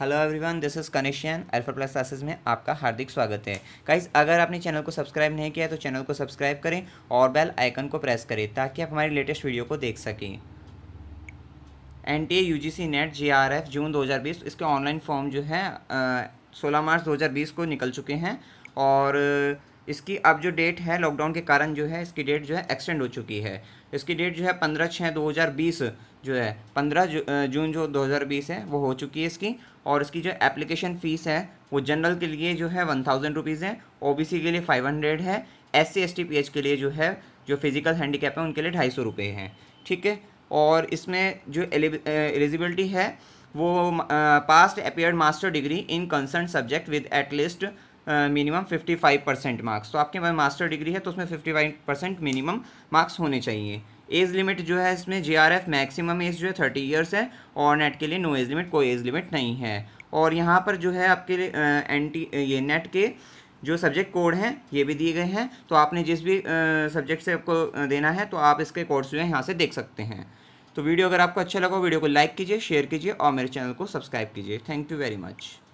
hello everyone this is connection alpha plus classes में आपका हार्दिक स्वागत है गाइस अगर आपने चैनल को सब्सक्राइब नहीं किया तो चैनल को सब्सक्राइब करें और बेल आइकन को प्रेस करें ताकि आप हमारी लेटेस्ट वीडियो को देख सकें N T A U G C NET J R F जून दो हज़ार बीस इसके ऑनलाइन फॉर्म जो है सोलह मार्च दो हज़ार बीस को निकल चुके हैं और इसकी अब जो डेट है लॉकडाउन के कारण जो है इसकी डेट जो है एक्सटेंड हो चुकी है इसकी डेट जो है पंद्रह छः दो हज़ार बीस जो है पंद्रह जून जो दो हज़ार बीस है वो हो चुकी है इसकी और इसकी जो एप्लीकेशन फ़ीस है वो जनरल के लिए जो है वन थाउजेंड रुपीज़ है ओ बी सी के लिए फाइव हंड्रेड है S C S T P H के लिए जो है जो फिजिकल हैंडीकैप है उनके लिए ढाई सौ रुपये हैं ठीक है और इसमें जो एलिजिबिलिटी है वो passed appeared master degree in concern subject with at least minimum fifty five percent marks तो आपके पास मास्टर डिग्री है तो उसमें fifty five percent minimum marks होने चाहिए एज लिमिट जो है इसमें J R F maximum age जो है थर्टी ईयर्स है और नेट के लिए नो एज लिमिट कोई एज लिमिट नहीं है और यहाँ पर जो है आपके लिए एन टी ये नेट के जो सब्जेक्ट कोड हैं ये भी दिए गए हैं तो आपने जिस भी सब्जेक्ट से आपको देना है तो आप इसके कोड्स जो है यहाँ से देख सकते हैं तो वीडियो अगर आपको अच्छा लगा वीडियो को लाइक कीजिए शेयर कीजिए और मेरे चैनल को सब्सक्राइब कीजिए थैंक यू वेरी मच